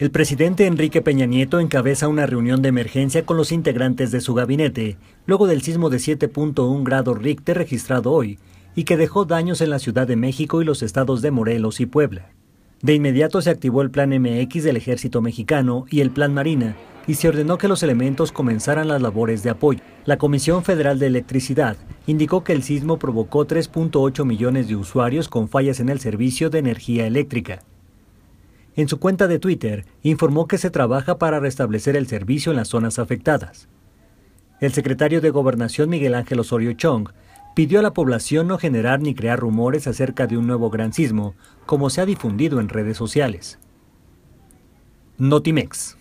El presidente Enrique Peña Nieto encabeza una reunión de emergencia con los integrantes de su gabinete, luego del sismo de 7.1 grados Richter registrado hoy, y que dejó daños en la Ciudad de México y los estados de Morelos y Puebla. De inmediato se activó el Plan MX del Ejército Mexicano y el Plan Marina, y se ordenó que los elementos comenzaran las labores de apoyo. La Comisión Federal de Electricidad indicó que el sismo provocó 3.8 millones de usuarios con fallas en el servicio de energía eléctrica en su cuenta de Twitter informó que se trabaja para restablecer el servicio en las zonas afectadas. El secretario de Gobernación Miguel Ángel Osorio Chong pidió a la población no generar ni crear rumores acerca de un nuevo gran sismo, como se ha difundido en redes sociales. Notimex.